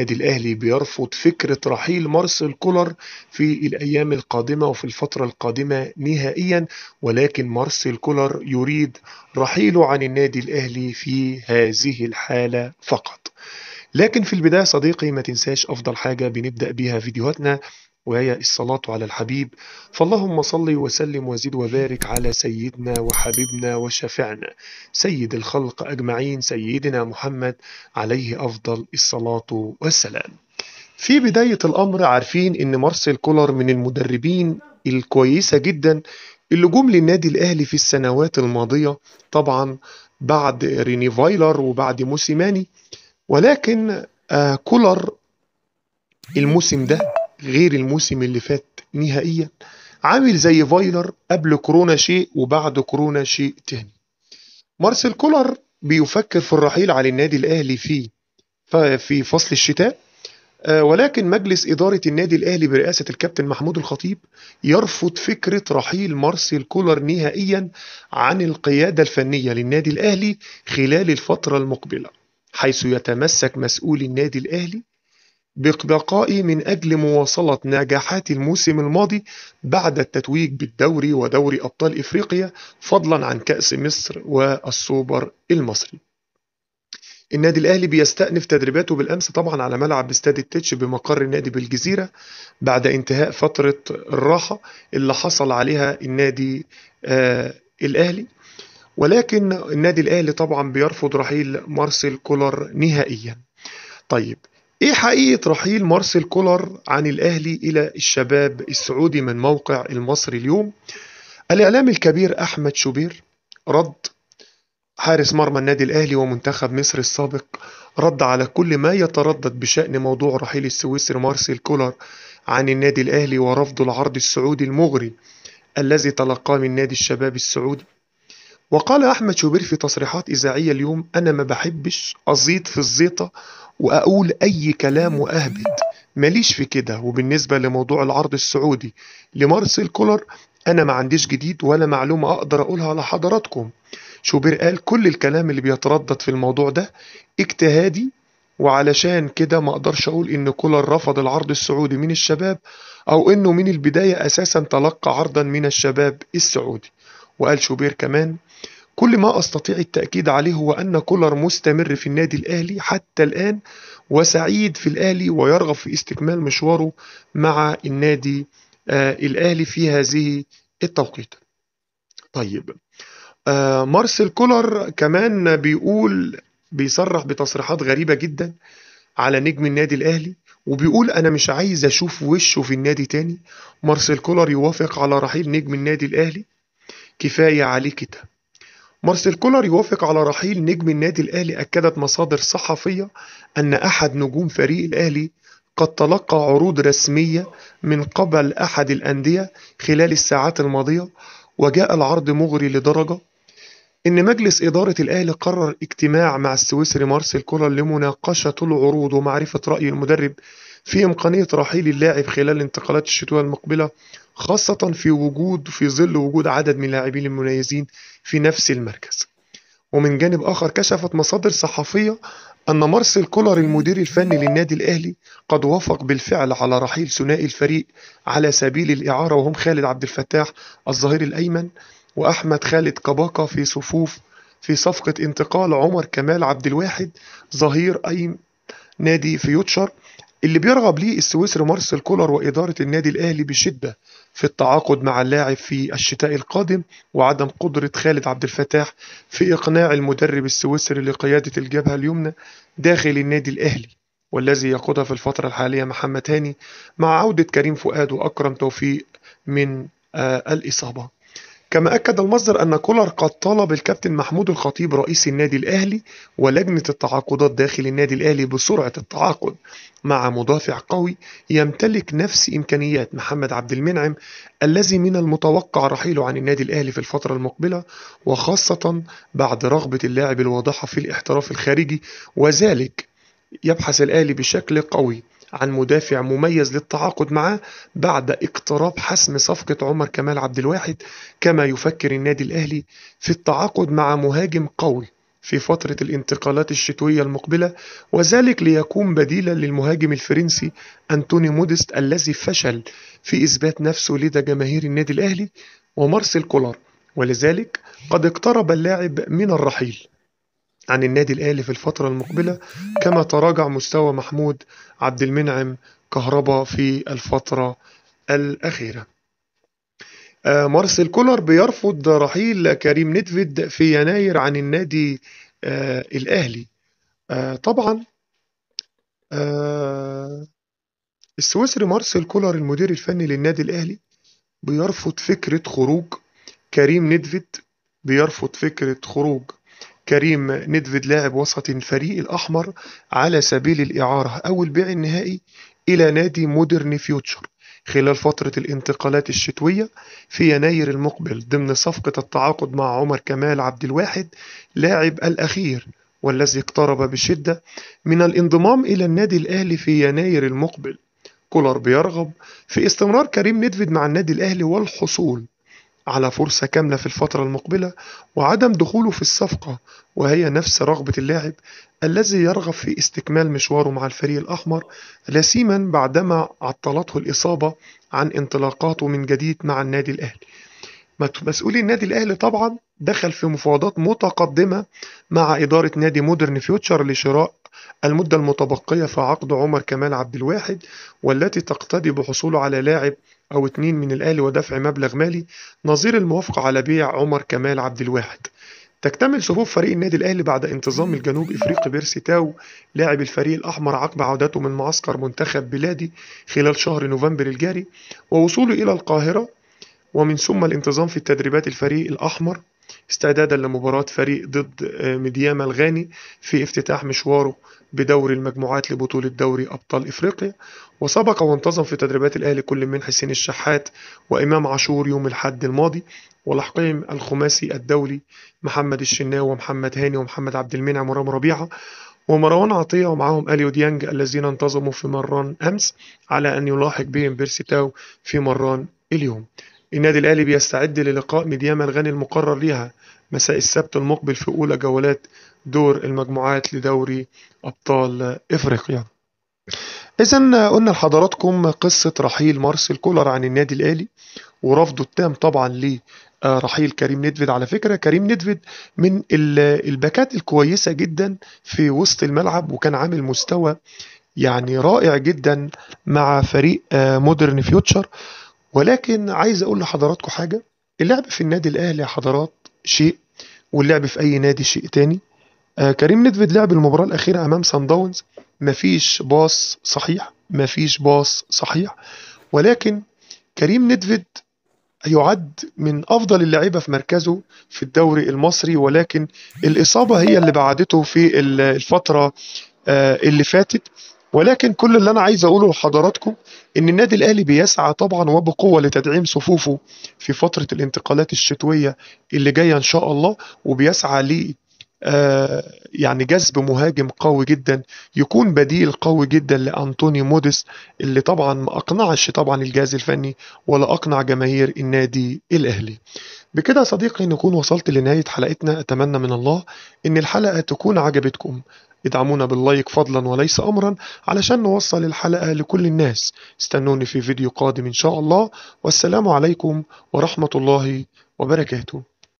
النادي الأهلي بيرفض فكرة رحيل مارسيل كولر في الأيام القادمة وفي الفترة القادمة نهائيا ولكن مارسيل كولر يريد رحيله عن النادي الأهلي في هذه الحالة فقط لكن في البداية صديقي ما تنساش أفضل حاجة بنبدأ بيها فيديوهاتنا وهي الصلاة على الحبيب فاللهم صل وسلم وزد وبارك على سيدنا وحبيبنا وشفعنا سيد الخلق أجمعين سيدنا محمد عليه أفضل الصلاة والسلام في بداية الأمر عارفين إن مارسيل كولر من المدربين الكويسة جدا اللي جم للنادي الأهلي في السنوات الماضية طبعا بعد ريني فايلر وبعد موسيماني ولكن آه كولر الموسم ده غير الموسم اللي فات نهائيا عامل زي فايلر قبل كورونا شيء وبعد كورونا شيء تاني مارسيل كولر بيفكر في الرحيل عن النادي الاهلي في في فصل الشتاء آه، ولكن مجلس إدارة النادي الأهلي برئاسة الكابتن محمود الخطيب يرفض فكرة رحيل مارسيل كولر نهائيا عن القيادة الفنية للنادي الأهلي خلال الفترة المقبلة حيث يتمسك مسؤول النادي الأهلي بإقباقائي من أجل مواصلة نجاحات الموسم الماضي بعد التتويج بالدوري ودوري أبطال إفريقيا فضلا عن كأس مصر والسوبر المصري النادي الأهلي بيستأنف تدريباته بالأمس طبعا على ملعب استاد التتش بمقر النادي بالجزيرة بعد انتهاء فترة الراحة اللي حصل عليها النادي آه الأهلي ولكن النادي الأهلي طبعا بيرفض رحيل مارسيل كولر نهائيا طيب ايه حقيقة رحيل مارسيل كولر عن الاهلي الى الشباب السعودي من موقع المصري اليوم الاعلام الكبير احمد شوبير رد حارس مرمى النادي الاهلي ومنتخب مصر السابق رد على كل ما يتردد بشان موضوع رحيل السويسري مارسيل كولر عن النادي الاهلي ورفض العرض السعودي المغري الذي تلقاه من نادي الشباب السعودي وقال احمد شوبير في تصريحات اذاعيه اليوم انا ما بحبش ازيط في الزيطه وأقول أي كلام وأهبد ماليش في كده وبالنسبة لموضوع العرض السعودي لمارسيل كولر أنا ما عنديش جديد ولا معلومة أقدر أقولها على حضراتكم شوبير قال كل الكلام اللي بيتردد في الموضوع ده اجتهادي وعلشان كده ما اقدرش اقول ان كولر رفض العرض السعودي من الشباب او انه من البداية اساسا تلقى عرضا من الشباب السعودي وقال شوبير كمان كل ما أستطيع التأكيد عليه هو أن كولر مستمر في النادي الأهلي حتى الآن وسعيد في الأهلي ويرغب في استكمال مشواره مع النادي آه، الأهلي في هذه التوقيت طيب آه، مارسيل كولر كمان بيقول بيصرح بتصريحات غريبة جدا على نجم النادي الأهلي وبيقول أنا مش عايز أشوف وشه في النادي تاني مارسيل كولر يوافق على رحيل نجم النادي الأهلي كفاية عليه كده مارسيل كولر يوافق على رحيل نجم النادي الأهلي أكدت مصادر صحفية أن أحد نجوم فريق الأهلي قد تلقى عروض رسمية من قبل أحد الأندية خلال الساعات الماضية وجاء العرض مغري لدرجة إن مجلس إدارة الأهلي قرر اجتماع مع السويسري مارسيل كولر لمناقشة العروض ومعرفة رأي المدرب في إمكانية رحيل اللاعب خلال انتقالات الشتوية المقبلة خاصة في وجود في ظل وجود عدد من اللاعبين المميزين في نفس المركز ومن جانب آخر كشفت مصادر صحفية أن مارسيل كولر المدير الفني للنادي الأهلي قد وافق بالفعل على رحيل ثنائي الفريق على سبيل الإعارة وهم خالد عبد الفتاح الظهير الأيمن وأحمد خالد كباكا في صفوف في صفقة انتقال عمر كمال عبد الواحد ظهير أي نادي فيوتشر اللي بيرغب ليه السويسري مارسيل كولر وإدارة النادي الأهلي بشدة في التعاقد مع اللاعب في الشتاء القادم وعدم قدرة خالد عبد الفتاح في إقناع المدرب السويسري لقيادة الجبهة اليمنى داخل النادي الأهلي والذي يقودها في الفترة الحالية محمد هاني مع عودة كريم فؤاد وأكرم توفيق من آه، الإصابة كما أكد المصدر أن كولر قد طالب الكابتن محمود الخطيب رئيس النادي الأهلي ولجنة التعاقدات داخل النادي الأهلي بسرعة التعاقد مع مدافع قوي يمتلك نفس إمكانيات محمد عبد المنعم الذي من المتوقع رحيله عن النادي الأهلي في الفترة المقبلة وخاصة بعد رغبة اللاعب الواضحة في الاحتراف الخارجي وذلك يبحث الأهلي بشكل قوي عن مدافع مميز للتعاقد معه بعد اقتراب حسم صفقة عمر كمال عبد الواحد كما يفكر النادي الأهلي في التعاقد مع مهاجم قوي في فترة الانتقالات الشتوية المقبلة وذلك ليكون بديلا للمهاجم الفرنسي أنتوني موديست الذي فشل في إثبات نفسه لدى جماهير النادي الأهلي ومارسيل كولار ولذلك قد اقترب اللاعب من الرحيل عن النادي الأهلي في الفترة المقبلة كما تراجع مستوى محمود عبد المنعم كهربا في الفترة الأخيرة آه، مارسيل كولر بيرفض رحيل كريم نيدفيد في يناير عن النادي آه، الأهلي آه، طبعا السويسري مارسيل كولر المدير الفني للنادي الأهلي بيرفض فكرة خروج كريم نيدفيد بيرفض فكرة خروج كريم ندفد لاعب وسط الفريق الأحمر على سبيل الإعارة أو البيع النهائي إلى نادي مودرن فيوتشر خلال فترة الانتقالات الشتوية في يناير المقبل ضمن صفقة التعاقد مع عمر كمال عبد الواحد لاعب الأخير والذي اقترب بشدة من الانضمام إلى النادي الأهلي في يناير المقبل كولر بيرغب في استمرار كريم ندفد مع النادي الأهلي والحصول على فرصة كاملة في الفترة المقبلة وعدم دخوله في الصفقة وهي نفس رغبة اللاعب الذي يرغب في استكمال مشواره مع الفريق الأحمر لاسيما بعدما عطلته الإصابة عن انطلاقاته من جديد مع النادي الأهلي مسؤولي النادي الأهلي طبعا دخل في مفاوضات متقدمة مع إدارة نادي مودرن فيوتشر لشراء المدة المتبقية في عقد عمر كمال عبد الواحد والتي تقتضي بحصوله على لاعب أو اتنين من الأهلي ودفع مبلغ مالي نظير الموافقة على بيع عمر كمال عبد الواحد تكتمل صفوف فريق النادي الأهلي بعد انتظام الجنوب إفريقي بيرسي تاو لاعب الفريق الأحمر عقب عودته من معسكر منتخب بلادي خلال شهر نوفمبر الجاري ووصوله إلى القاهرة ومن ثم الانتظام في التدريبات الفريق الأحمر استعدادا لمباراة فريق ضد آه، ميدياما الغاني في افتتاح مشواره بدوري المجموعات لبطولة دوري أبطال إفريقيا وسبق وانتظم في تدريبات الأهلي كل من حسين الشحات وإمام عاشور يوم الحد الماضي ولحقهم الخماسي الدولي محمد الشناوي ومحمد هاني ومحمد عبد المنعم ورام ربيعة ومروان عطية ومعهم أليو ديانج الذين انتظموا في مران أمس على أن يلاحق بهم بيرسي تاو في مران اليوم النادي الأهلي بيستعد للقاء مديام الغني المقرر ليها مساء السبت المقبل في أولى جولات دور المجموعات لدوري أبطال إفريقيا إذا قلنا لحضراتكم قصة رحيل مارسيل كولر عن النادي الأهلي ورفضه التام طبعا ليه آه، رحيل كريم ندفد على فكرة كريم ندفد من الباكات الكويسة جدا في وسط الملعب وكان عامل مستوى يعني رائع جدا مع فريق آه، مودرن فيوتشر ولكن عايز اقول لحضراتكم حاجه اللعب في النادي الاهلي يا حضرات شيء واللعب في اي نادي شيء تاني آه كريم ندفد لعب المباراه الاخيره امام سان داونز مفيش باص صحيح مفيش باص صحيح ولكن كريم ندفد يعد من افضل اللعيبه في مركزه في الدوري المصري ولكن الاصابه هي اللي بعدته في الفتره آه، اللي فاتت ولكن كل اللي انا عايز اقوله لحضراتكم ان النادي الاهلي بيسعى طبعا وبقوه لتدعيم صفوفه في فتره الانتقالات الشتويه اللي جايه ان شاء الله وبيسعى ل آه، يعني جذب مهاجم قوي جدا يكون بديل قوي جدا لانطوني موديس اللي طبعا ما اقنعش طبعا الجهاز الفني ولا اقنع جماهير النادي الاهلي بكده يا صديقي نكون وصلت لنهايه حلقتنا اتمنى من الله ان الحلقه تكون عجبتكم ادعمونا باللايك فضلا وليس امرا علشان نوصل الحلقة لكل الناس استنوني في فيديو قادم ان شاء الله والسلام عليكم ورحمة الله وبركاته